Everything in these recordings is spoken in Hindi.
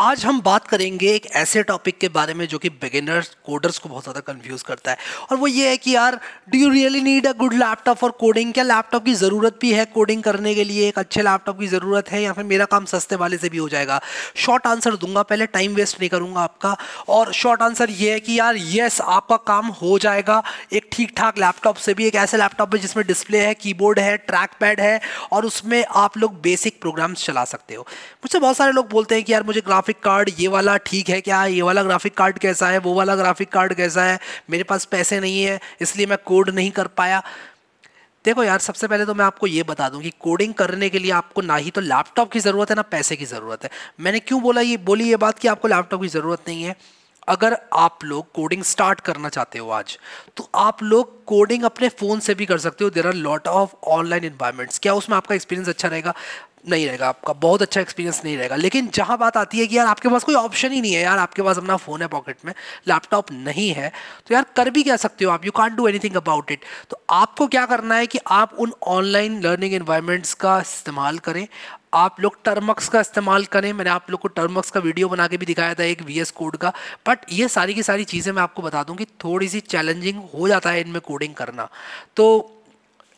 आज हम बात करेंगे एक ऐसे टॉपिक के बारे में जो कि बिगिनर्स कोडर्स को बहुत ज़्यादा कंफ्यूज करता है और वो ये है कि यार do you really need a good laptop for coding क्या लैपटॉप की ज़रूरत भी है कोडिंग करने के लिए एक अच्छे लैपटॉप की ज़रूरत है या फिर मेरा काम सस्ते वाले से भी हो जाएगा शॉर्ट आंसर दूंगा पहले टाइम वेस्ट नहीं करूँगा आपका और शॉर्ट आंसर ये है कि यार येस आपका काम हो जाएगा एक ठीक ठाक लैपटॉप से भी एक ऐसे लैपटॉप है जिसमें डिस्प्ले है कीबोर्ड है ट्रैक पैड है और उसमें आप लोग बेसिक प्रोग्राम्स चला सकते हो मुझसे बहुत सारे लोग बोलते हैं कि यार मुझे ग्राफ ग्राफिक कार्ड ये वाला ठीक है क्या ये वाला ग्राफिक कार्ड कैसा है वो वाला ग्राफिक कार्ड कैसा है मेरे पास पैसे नहीं है इसलिए मैं कोड नहीं कर पाया देखो यार सबसे पहले तो मैं आपको ये बता दूं कि कोडिंग करने के लिए आपको ना ही तो लैपटॉप की ज़रूरत है ना पैसे की ज़रूरत है मैंने क्यों बोला ये बोली ये बात कि आपको लैपटॉप की ज़रूरत नहीं है अगर आप लोग कोडिंग स्टार्ट करना चाहते हो आज तो आप लोग कोडिंग अपने फ़ोन से भी कर सकते हो there are lot of online environments क्या उसमें आपका एक्सपीरियंस अच्छा रहेगा नहीं रहेगा आपका बहुत अच्छा एक्सपीरियंस नहीं रहेगा लेकिन जहाँ बात आती है कि यार आपके पास कोई ऑप्शन ही नहीं है यार आपके पास अपना फ़ोन है पॉकेट में लैपटॉप नहीं है तो यार कर भी क्या सकते हो आप you can't do anything about it तो आपको क्या करना है कि आप उन ऑनलाइन लर्निंग एन्वायरमेंट्स का इस्तेमाल करें आप लोग टर्मक्स का इस्तेमाल करें मैंने आप लोग को टर्मक्स का वीडियो बना के भी दिखाया था एक वी कोड का बट ये सारी की सारी चीज़ें मैं आपको बता दूँ कि थोड़ी सी चैलेंजिंग हो जाता है इनमें कोडिंग करना तो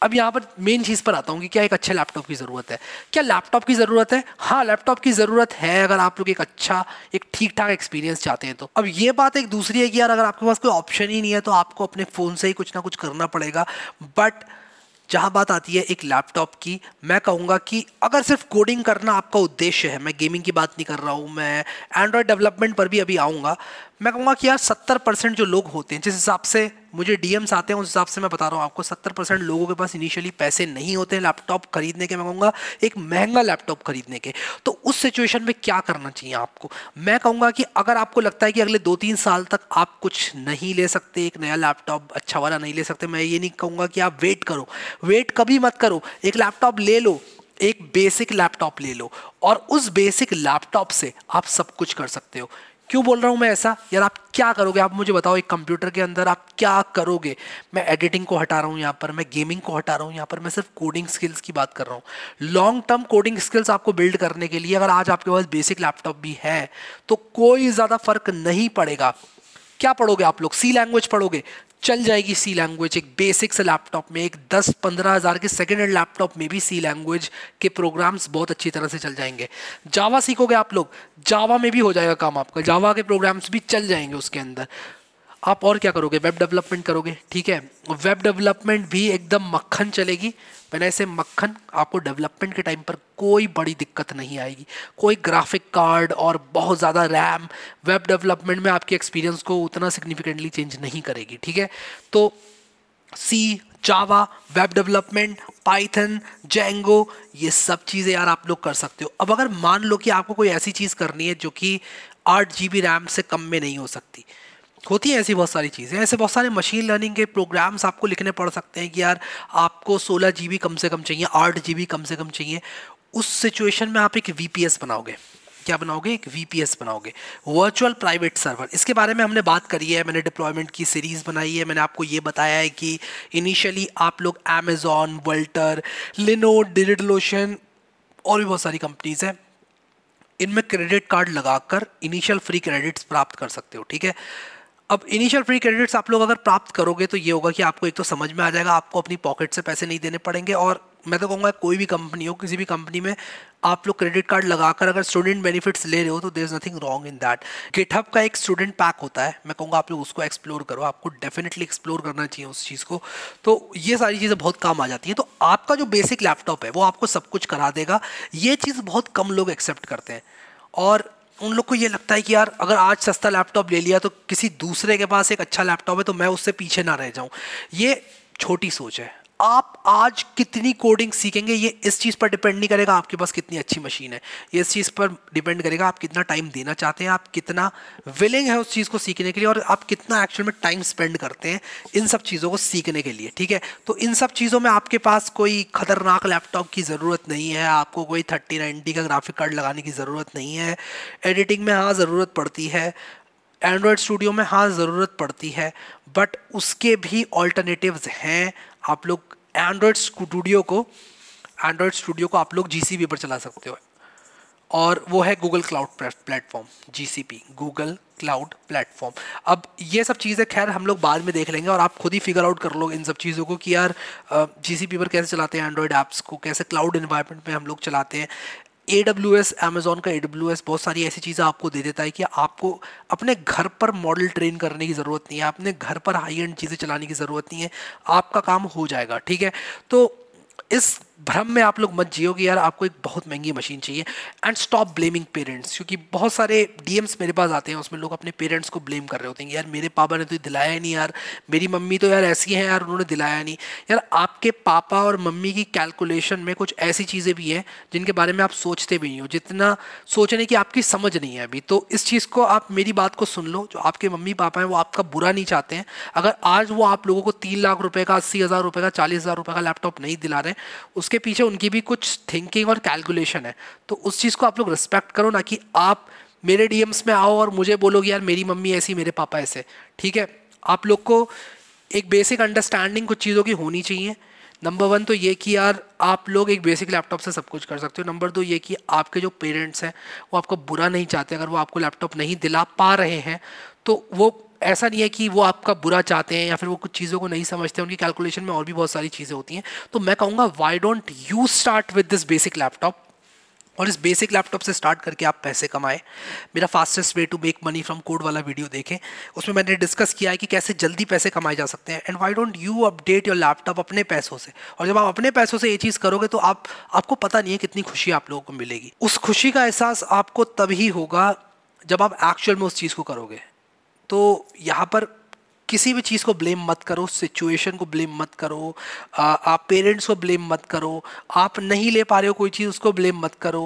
अब यहाँ पर मेन चीज़ पर आता हूँ कि क्या एक अच्छे लैपटॉप की ज़रूरत है क्या लैपटॉप की ज़रूरत है हाँ लैपटॉप की ज़रूरत है अगर आप लोग एक अच्छा एक ठीक ठाक एक्सपीरियंस चाहते हैं तो अब ये बात एक दूसरी है कि यार अगर आपके पास कोई ऑप्शन ही नहीं है तो आपको अपने फ़ोन से ही कुछ ना कुछ करना पड़ेगा बट जहाँ बात आती है एक लैपटॉप की मैं कहूँगा कि अगर सिर्फ कोडिंग करना आपका उद्देश्य है मैं गेमिंग की बात नहीं कर रहा हूँ मैं एंड्रॉयड डेवलपमेंट पर भी अभी आऊँगा मैं कहूँगा कि यार सत्तर परसेंट जो लोग होते हैं जिस हिसाब से मुझे डीएम्स आते हैं उस हिसाब से मैं बता रहा हूँ आपको सत्तर परसेंट लोगों के पास इनिशियली पैसे नहीं होते हैं लैपटॉप खरीदने के मैं कहूँगा एक महंगा लैपटॉप खरीदने के तो उस सिचुएशन में क्या करना चाहिए आपको मैं कहूँगा कि अगर आपको लगता है कि अगले दो तीन साल तक आप कुछ नहीं ले सकते एक नया लैपटॉप अच्छा वाला नहीं ले सकते मैं ये नहीं कहूँगा कि आप वेट करो वेट कभी मत करो एक लैपटॉप ले लो एक बेसिक लैपटॉप ले लो और उस बेसिक लैपटॉप से आप सब कुछ कर सकते हो क्यों बोल रहा हूँ मैं ऐसा यार आप क्या करोगे आप मुझे बताओ एक कंप्यूटर के अंदर आप क्या करोगे मैं एडिटिंग को हटा रहा हूँ यहाँ पर मैं गेमिंग को हटा रहा हूँ यहाँ पर मैं सिर्फ कोडिंग स्किल्स की बात कर रहा हूँ लॉन्ग टर्म कोडिंग स्किल्स आपको बिल्ड करने के लिए अगर आज आपके पास बेसिक लैपटॉप भी है तो कोई ज़्यादा फर्क नहीं पड़ेगा क्या पढ़ोगे आप लोग सी लैंग्वेज पढ़ोगे चल जाएगी सी लैंग्वेज एक बेसिक से लैपटॉप में एक दस पंद्रह हज़ार के सेकेंड हैंड लैपटॉप में भी सी लैंग्वेज के प्रोग्राम्स बहुत अच्छी तरह से चल जाएंगे जावा सीखोगे आप लोग जावा में भी हो जाएगा काम आपका जावा के प्रोग्राम्स भी चल जाएंगे उसके अंदर आप और क्या करोगे वेब डेवलपमेंट करोगे ठीक है वेब डेवलपमेंट भी एकदम मक्खन चलेगी मैंने ऐसे मक्खन आपको डेवलपमेंट के टाइम पर कोई बड़ी दिक्कत नहीं आएगी कोई ग्राफिक कार्ड और बहुत ज़्यादा रैम वेब डेवलपमेंट में आपके एक्सपीरियंस को उतना सिग्निफिकेंटली चेंज नहीं करेगी ठीक है तो सी चावा वेब डेवलपमेंट पाइथन जेंगो ये सब चीज़ें यार आप लोग कर सकते हो अब अगर मान लो कि आपको कोई ऐसी चीज़ करनी है जो कि आठ जी बी रैम से कम में नहीं हो सकती होती हैं ऐसी बहुत सारी चीज़ें ऐसे बहुत सारे मशीन लर्निंग के प्रोग्राम्स आपको लिखने पड़ सकते हैं कि यार आपको सोलह जी कम से कम चाहिए आठ जी कम से कम चाहिए उस सिचुएशन में आप एक वी बनाओगे क्या बनाओगे एक वी बनाओगे वर्चुअल प्राइवेट सर्वर इसके बारे में हमने बात करी है मैंने डिप्लॉयमेंट की सीरीज़ बनाई है मैंने आपको ये बताया है कि इनिशियली आप लोग अमेजोन वल्टर लिनो डिजिटलोशन और भी बहुत सारी कंपनीज़ हैं इनमें क्रेडिट कार्ड लगाकर इनिशियल फ्री क्रेडिट्स प्राप्त कर सकते हो ठीक है अब इनिशियल फ्री क्रेडिट्स आप लोग अगर प्राप्त करोगे तो ये होगा कि आपको एक तो समझ में आ जाएगा आपको अपनी पॉकेट से पैसे नहीं देने पड़ेंगे और मैं तो कहूँगा कोई भी कंपनी हो किसी भी कंपनी में आप लोग क्रेडिट कार्ड लगाकर अगर स्टूडेंट बेनिफिट्स ले रहे हो तो there is nothing wrong in that GitHub का एक स्टूडेंट पैक होता है मैं कहूँगा आप लोग उसको एक्सप्लोर करो आपको डेफिनेटली एक्सप्लोर करना चाहिए उस चीज़ को तो ये सारी चीज़ें बहुत काम आ जाती हैं तो आपका जो बेसिक लैपटॉप है वो आपको सब कुछ करा देगा ये चीज़ बहुत कम लोग एक्सेप्ट करते हैं और उन लोग को ये लगता है कि यार अगर आज सस्ता लैपटॉप ले लिया तो किसी दूसरे के पास एक अच्छा लैपटॉप है तो मैं उससे पीछे ना रह जाऊँ ये छोटी सोच है आप आज कितनी कोडिंग सीखेंगे ये इस चीज़ पर डिपेंड नहीं करेगा आपके पास कितनी अच्छी मशीन है ये इस चीज़ पर डिपेंड करेगा आप कितना टाइम देना चाहते हैं आप कितना विलिंग है उस चीज़ को सीखने के लिए और आप कितना एक्चुअल में टाइम स्पेंड करते हैं इन सब चीज़ों को सीखने के लिए ठीक है तो इन सब चीज़ों में आपके पास कोई खतरनाक लैपटॉप की ज़रूरत नहीं है आपको कोई थर्टी नाइनटी का ग्राफिक कार्ड लगाने की ज़रूरत नहीं है एडिटिंग में हाँ ज़रूरत पड़ती है एंड्रॉयड स्टूडियो में हाँ ज़रूरत पड़ती है बट उसके भी ऑल्टरनेटिव्स हैं आप लोग एंड्रॉयड स्टूडियो को एंड्रॉयड स्टूडियो को आप लोग जी पर चला सकते हो और वो है गूगल क्लाउड प्लेटफॉर्म जी गूगल क्लाउड प्लेटफॉर्म अब ये सब चीज़ें खैर हम लोग बाद में देख लेंगे और आप खुद ही फिगर आउट कर लो इन सब चीज़ों को कि यार जी पर कैसे चलाते हैं एंड्रॉयड ऐप्स को कैसे क्लाउड इन्वायरमेंट में हम लोग चलाते हैं ए डब्ल्यू एस अमेजोन का ए डब्ल्यू एस बहुत सारी ऐसी चीज़ें आपको दे देता है कि आपको अपने घर पर मॉडल ट्रेन करने की ज़रूरत नहीं है अपने घर पर हाई एंड चीज़ें चलाने की ज़रूरत नहीं है आपका काम हो जाएगा ठीक है तो इस भ्रम में आप लोग मत जियो कि यार आपको एक बहुत महंगी मशीन चाहिए एंड स्टॉप ब्लेमिंग पेरेंट्स क्योंकि बहुत सारे डीएम्स मेरे पास आते हैं उसमें लोग अपने पेरेंट्स को ब्लेम कर रहे होते हैं यार मेरे पापा ने तो दिलाया नहीं यार मेरी मम्मी तो यार ऐसी हैं यार उन्होंने दिलाया नहीं यार आपके पापा और मम्मी की कैलकुलेशन में कुछ ऐसी चीज़ें भी हैं जिनके बारे में आप सोचते भी नहीं हो जितना सोचने की आपकी समझ नहीं है अभी तो इस चीज़ को आप मेरी बात को सुन लो जो आपके मम्मी पापा हैं वो आपका बुरा नहीं चाहते हैं अगर आज वो आप लोगों को तीन लाख रुपये का अस्सी हज़ार रुपये का चालीस हज़ार रुपये का लैपटॉप नहीं दिला रहे उस उसके पीछे उनकी भी कुछ थिंकिंग और कैलकुलेशन है तो उस चीज़ को आप लोग रिस्पेक्ट करो ना कि आप मेरे डीएम्स में आओ और मुझे बोलोगे यार मेरी मम्मी ऐसी मेरे पापा ऐसे ठीक है आप लोग को एक बेसिक अंडरस्टैंडिंग कुछ चीज़ों की होनी चाहिए नंबर वन तो ये कि यार आप लोग एक बेसिक लैपटॉप से सब कुछ कर सकते हो नंबर दो ये कि आपके जो पेरेंट्स हैं वो आपको बुरा नहीं चाहते अगर वो आपको लैपटॉप नहीं दिला पा रहे हैं तो वो ऐसा नहीं है कि वो आपका बुरा चाहते हैं या फिर वो कुछ चीज़ों को नहीं समझते उनकी कैलकुलेशन में और भी बहुत सारी चीज़ें होती हैं तो मैं कहूँगा why don't you start with this basic laptop और इस बेसिक लैपटॉप से स्टार्ट करके आप पैसे कमाएं मेरा fastest way to make money from code वाला वीडियो देखें उसमें मैंने डिस्कस किया है कि कैसे जल्दी पैसे कमाए जा सकते हैं and why don't you update your laptop अपने पैसों से और जब आप अपने पैसों से ये चीज़ करोगे तो आप आपको पता नहीं है कितनी खुशी आप लोगों को मिलेगी उस खुशी का एहसास आपको तभी होगा जब आप एक्चुअल में उस चीज़ को करोगे तो यहाँ पर किसी भी चीज़ को ब्लेम मत करो सिचुएशन को ब्लेम मत करो आ, आप पेरेंट्स को ब्लेम मत करो आप नहीं ले पा रहे हो कोई चीज़ उसको ब्लेम मत करो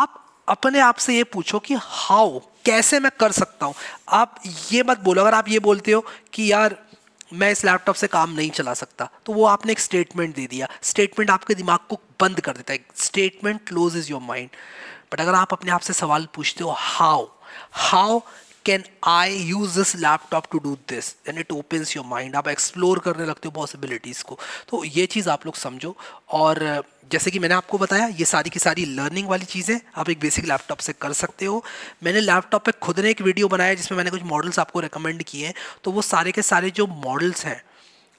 आप अपने आप से ये पूछो कि हाउ कैसे मैं कर सकता हूँ आप ये मत बोलो अगर आप ये बोलते हो कि यार मैं इस लैपटॉप से काम नहीं चला सकता तो वो आपने एक स्टेटमेंट दे दिया स्टेटमेंट आपके दिमाग को बंद कर देता है statement close is your mind but अगर आप अपने आप से सवाल पूछते हो how how can I use this laptop to do this and it opens your mind आप एक्सप्लोर करने लगते हो पॉसिबिलिटीज़ को तो ये चीज़ आप लोग समझो और जैसे कि मैंने आपको बताया ये सारी की सारी लर्निंग वाली चीज़ें आप एक बेसिक लैपटॉप से कर सकते हो मैंने लैपटॉप पे खुद ने एक वीडियो बनाया जिसमें मैंने कुछ मॉडल्स आपको रिकमेंड किए हैं तो वो सारे के सारे जो मॉडल्स हैं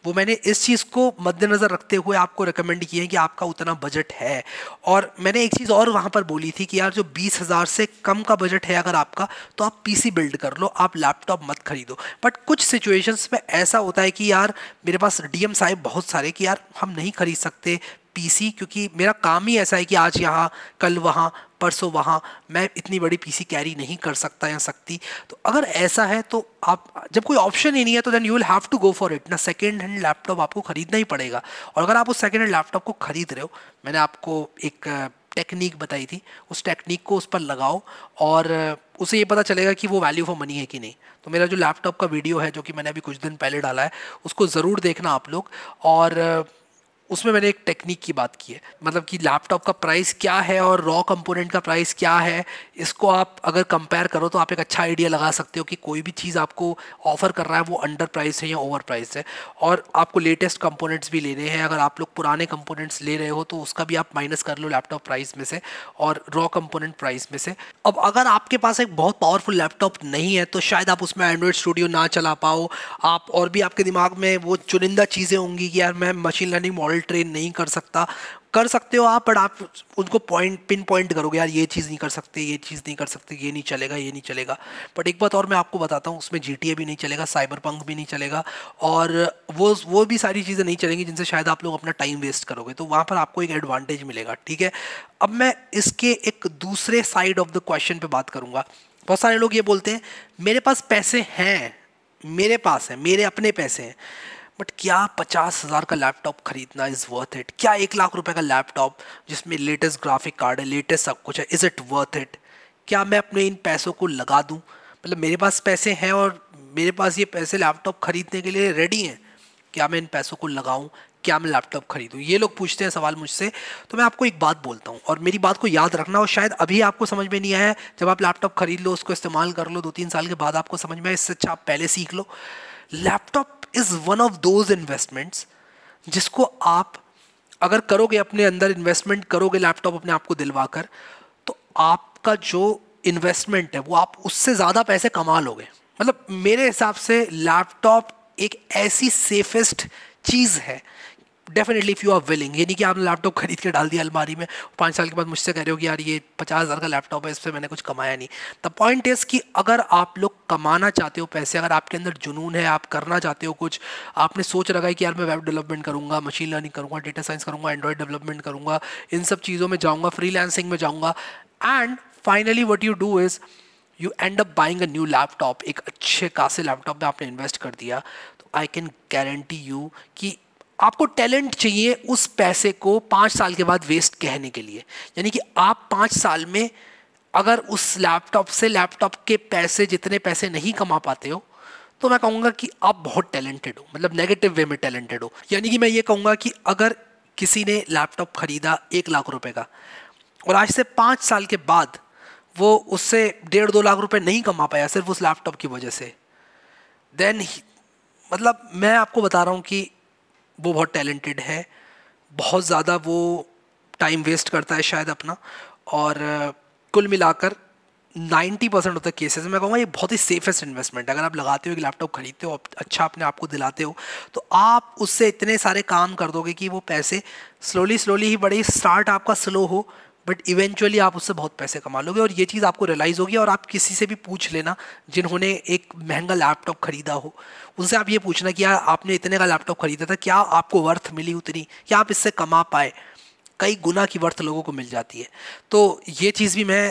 वो मैंने इस चीज़ को मद्देनज़र रखते हुए आपको रिकमेंड किए हैं कि आपका उतना बजट है और मैंने एक चीज़ और वहाँ पर बोली थी कि यार जो बीस हज़ार से कम का बजट है अगर आपका तो आप पीसी बिल्ड कर लो आप लैपटॉप मत खरीदो बट कुछ सिचुएशंस में ऐसा होता है कि यार मेरे पास एम साहब बहुत सारे कि यार हम नहीं खरीद सकते पीसी क्योंकि मेरा काम ही ऐसा है कि आज यहाँ कल वहाँ परसों वहाँ मैं इतनी बड़ी पीसी कैरी नहीं कर सकता या सकती तो अगर ऐसा है तो आप जब कोई ऑप्शन ही नहीं है तो then you will have to go for it ना सेकेंड हैंड लैपटॉप आपको खरीदना ही पड़ेगा और अगर आप उस सेकेंड हैंड लैपटॉप को खरीद रहे हो मैंने आपको एक टेक्निक बताई थी उस टेक्निक को उस पर लगाओ और उसे ये पता चलेगा कि वो वैल्यू फॉर मनी है कि नहीं तो मेरा जो लैपटॉप का वीडियो है जो कि मैंने अभी कुछ दिन पहले डाला है उसको ज़रूर देखना आप लोग और उसमें मैंने एक टेक्निक की बात की है मतलब कि लैपटॉप का प्राइस क्या है और रॉ कंपोनेंट का प्राइस क्या है इसको आप अगर कंपेयर करो तो आप एक अच्छा आइडिया लगा सकते हो कि कोई भी चीज़ आपको ऑफर कर रहा है वो अंडर प्राइस है या ओवर प्राइस है और आपको लेटेस्ट कंपोनेंट्स भी लेने हैं अगर आप लोग पुराने कंपोनेंट्स ले रहे हो तो उसका भी आप माइनस कर लो लैपटॉप प्राइस में से और रॉ कंपोनेंट प्राइस में से अब अगर आपके पास एक बहुत पावरफुल लैपटॉप नहीं है तो शायद आप उसमें एंड्रॉयड स्टूडियो ना चला पाओ आप और भी आपके दिमाग में वो चुनिंदा चीज़ें होंगी कि यार मैं machine learning model all train नहीं कर सकता कर सकते हो आप बट आप उनको पॉइंट पिन पॉइंट करोगे यार ये चीज़ नहीं कर सकते ये चीज़ नहीं कर सकते ये नहीं चलेगा ये नहीं चलेगा बट एक बात और मैं आपको बताता हूँ उसमें जी भी नहीं चलेगा साइबर पंक भी नहीं चलेगा और वो वो भी सारी चीज़ें नहीं चलेंगी जिनसे शायद आप लोग अपना टाइम वेस्ट करोगे तो वहाँ पर आपको एक एडवांटेज मिलेगा ठीक है अब मैं इसके एक दूसरे साइड ऑफ द क्वेश्चन पर बात करूँगा बहुत सारे लोग ये बोलते हैं मेरे पास पैसे हैं मेरे पास हैं मेरे अपने पैसे हैं बट क्या पचास हज़ार का लैपटॉप खरीदना इज़ वर्थ इट क्या एक लाख रुपए का लैपटॉप जिसमें लेटेस्ट ग्राफिक कार्ड है लेटेस्ट सब कुछ है इज़ इट वर्थ इट क्या मैं अपने इन पैसों को लगा दूँ मतलब मेरे पास पैसे हैं और मेरे पास ये पैसे लैपटॉप खरीदने के लिए रेडी हैं क्या मैं इन पैसों को लगाऊँ क्या मैं लैपटॉप खरीदूँ ये लोग पूछते हैं सवाल मुझसे तो मैं आपको एक बात बोलता हूँ और मेरी बात को याद रखना और शायद अभी आपको समझ में नहीं आया जब आप लैपटॉप खरीद लो उसको इस्तेमाल कर लो दो तीन साल के बाद आपको समझ में आए इससे अच्छा आप पहले सीख लो laptop is one of those investments जिसको आप अगर करोगे अपने अंदर इन्वेस्टमेंट करोगे लैपटॉप अपने आप को दिलवा कर तो आपका जो इन्वेस्टमेंट है वो आप उससे ज़्यादा पैसे कमा लोगे मतलब मेरे हिसाब से लैपटॉप एक ऐसी सेफेस्ट चीज़ है definitely if you are willing यानी कि आपने लैपटॉप खरीद के डाल दिया अलमारी में पाँच साल के बाद मुझसे कह रहे हो कि यार ये पचास हज़ार का लैपटॉप है इस पर मैंने कुछ कमाया नहीं द पॉइंट इज़ कि अगर आप लोग कमाना चाहते हो पैसे अगर आपके अंदर जुनून है आप करना चाहते हो कुछ आपने सोच रखा है कि यार मैं वेब डेवलपमेंट करूँगा मशीन लर्निंग करूँगा डेटा साइंस करूँगा एंड्रॉयड डेवलपमेंट करूँगा इन सब चीज़ों में जाऊँगा फ्री लैंसिंग में जाऊँगा and finally what you do is you end up buying a new laptop एक अच्छे खासे लैपटॉप में आपने इन्वेस्ट कर दिया तो आई कैन गारंटी यू कि आपको टैलेंट चाहिए उस पैसे को पाँच साल के बाद वेस्ट कहने के लिए यानी कि आप पाँच साल में अगर उस लैपटॉप से लैपटॉप के पैसे जितने पैसे नहीं कमा पाते हो तो मैं कहूँगा कि आप बहुत टैलेंटेड हो मतलब नेगेटिव वे में टैलेंटेड हो यानी कि मैं ये कहूँगा कि अगर किसी ने लैपटॉप ख़रीदा एक लाख रुपये का और आज से पाँच साल के बाद वो उससे डेढ़ दो लाख रुपये नहीं कमा पाया सिर्फ उस लैपटॉप की वजह से देन मतलब मैं आपको बता रहा हूँ कि वो बहुत टैलेंटेड है बहुत ज़्यादा वो टाइम वेस्ट करता है शायद अपना और कुल मिलाकर 90 परसेंट होता है केसेस मैं कहूँगा ये बहुत ही सेफेस्ट इन्वेस्टमेंट है अगर आप लगाते हो एक लैपटॉप खरीदते हो अच्छा अपने आप को दिलाते हो तो आप उससे इतने सारे काम कर दोगे कि वो पैसे स्लोली स्लोली ही बड़े स्टार्ट आपका स्लो हो बट इवेंचुअली आप उससे बहुत पैसे कमा लोगे और ये चीज़ आपको रियलाइज़ होगी और आप किसी से भी पूछ लेना जिन्होंने एक महंगा लैपटॉप खरीदा हो उनसे आप ये पूछना कि यार आपने इतने का लैपटॉप खरीदा था क्या आपको वर्थ मिली उतनी क्या आप इससे कमा पाए कई गुना की वर्थ लोगों को मिल जाती है तो ये चीज़ भी मैं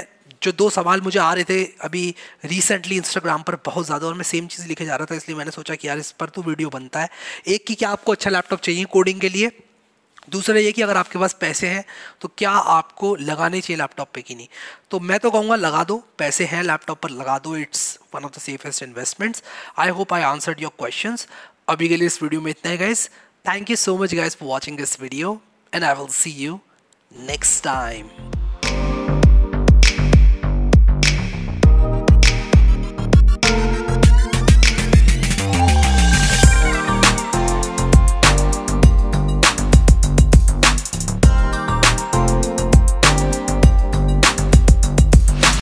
जो दो सवाल मुझे आ रहे थे अभी रिसेंटली इंस्टाग्राम पर बहुत ज़्यादा और मैं सेम चीज़ लिखे जा रहा था इसलिए मैंने सोचा कि यार इस पर तो वीडियो बनता है एक की क्या आपको अच्छा लैपटॉप चाहिए कोडिंग के लिए दूसरा ये कि अगर आपके पास पैसे हैं तो क्या आपको लगाने चाहिए लैपटॉप पे कि नहीं तो मैं तो कहूँगा लगा दो पैसे हैं लैपटॉप पर लगा दो it's one of the safest investments I hope I answered your question अभी के लिए इस वीडियो में इतना ही guys thank you so much guys for watching this video and I will see you next time